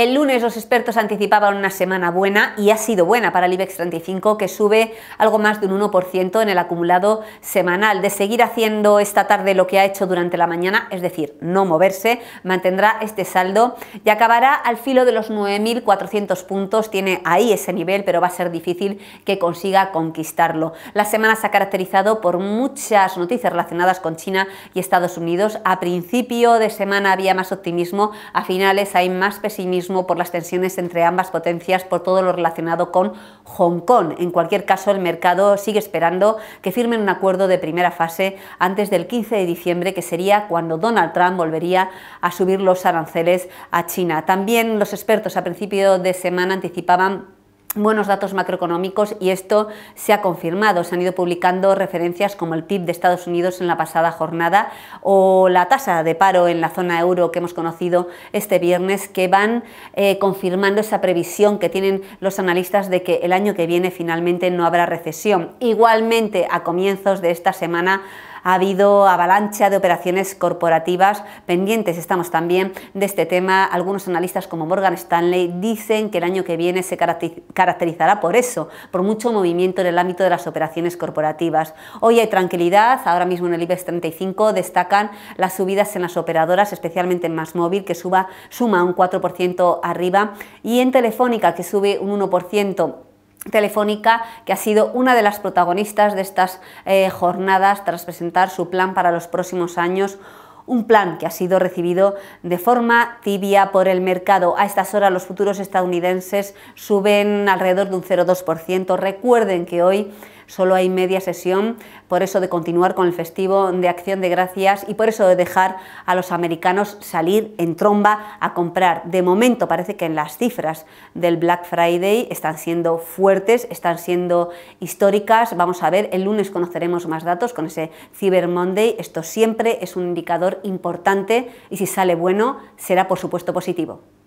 El lunes los expertos anticipaban una semana buena y ha sido buena para el IBEX 35 que sube algo más de un 1% en el acumulado semanal. De seguir haciendo esta tarde lo que ha hecho durante la mañana, es decir, no moverse, mantendrá este saldo y acabará al filo de los 9.400 puntos. Tiene ahí ese nivel, pero va a ser difícil que consiga conquistarlo. La semana se ha caracterizado por muchas noticias relacionadas con China y Estados Unidos. A principio de semana había más optimismo, a finales hay más pesimismo por las tensiones entre ambas potencias, por todo lo relacionado con Hong Kong. En cualquier caso, el mercado sigue esperando que firmen un acuerdo de primera fase antes del 15 de diciembre, que sería cuando Donald Trump volvería a subir los aranceles a China. También los expertos a principio de semana anticipaban buenos datos macroeconómicos y esto se ha confirmado. Se han ido publicando referencias como el PIB de Estados Unidos en la pasada jornada o la tasa de paro en la zona euro que hemos conocido este viernes que van eh, confirmando esa previsión que tienen los analistas de que el año que viene finalmente no habrá recesión. Igualmente a comienzos de esta semana ha habido avalancha de operaciones corporativas pendientes. Estamos también de este tema. Algunos analistas como Morgan Stanley dicen que el año que viene se caracterizará por eso, por mucho movimiento en el ámbito de las operaciones corporativas. Hoy hay tranquilidad, ahora mismo en el IBEX 35 destacan las subidas en las operadoras, especialmente en móvil que suba, suma un 4% arriba, y en Telefónica, que sube un 1%. Telefónica, que ha sido una de las protagonistas de estas eh, jornadas tras presentar su plan para los próximos años un plan que ha sido recibido de forma tibia por el mercado. A estas horas los futuros estadounidenses suben alrededor de un 0,2%. Recuerden que hoy solo hay media sesión, por eso de continuar con el festivo de Acción de Gracias y por eso de dejar a los americanos salir en tromba a comprar. De momento parece que en las cifras del Black Friday están siendo fuertes, están siendo históricas. Vamos a ver, el lunes conoceremos más datos con ese Cyber Monday. Esto siempre es un indicador importante y si sale bueno será por supuesto positivo.